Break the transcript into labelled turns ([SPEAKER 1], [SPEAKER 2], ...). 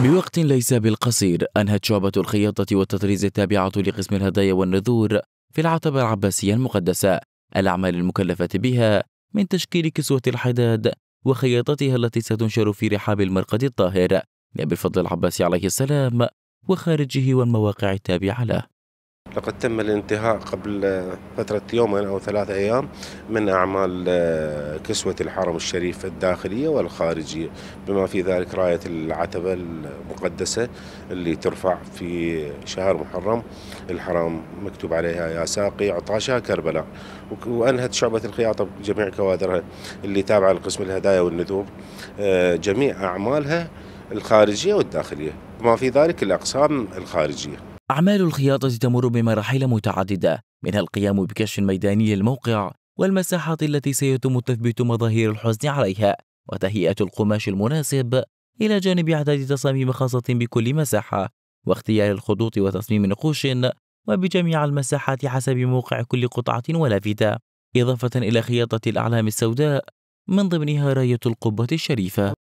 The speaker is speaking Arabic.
[SPEAKER 1] بوقت ليس بالقصير أنهت شعبة الخياطة والتطريز التابعة لقسم الهدايا والنذور في العتبة العباسية المقدسة الأعمال المكلفة بها من تشكيل كسوة الحداد وخياطتها التي ستنشر في رحاب المرقد الطاهر لأبي الفضل العباسي عليه السلام وخارجه والمواقع التابعة له
[SPEAKER 2] لقد تم الانتهاء قبل فترة يومين أو ثلاثة أيام من أعمال آه، كسوة الحرم الشريف الداخلية والخارجية بما في ذلك راية العتبة المقدسة اللي ترفع في شهر محرم الحرام مكتوب عليها يا ساقي عطاشها كربلاء وأنهت شعبة الخياطة بجميع كوادرها اللي تابعة لقسم الهدايا والنذوب آه، جميع أعمالها الخارجية والداخلية بما في ذلك الأقسام الخارجية
[SPEAKER 1] أعمال الخياطة تمر بمراحل متعددة منها القيام بكشف ميداني للموقع والمساحات التي سيتم تثبيت مظاهر الحزن عليها وتهيئة القماش المناسب إلى جانب إعداد تصاميم خاصة بكل مساحة واختيار الخطوط وتصميم نقوش وبجميع المساحات حسب موقع كل قطعة ولافتة إضافة إلى خياطة الأعلام السوداء من ضمنها راية القبة الشريفة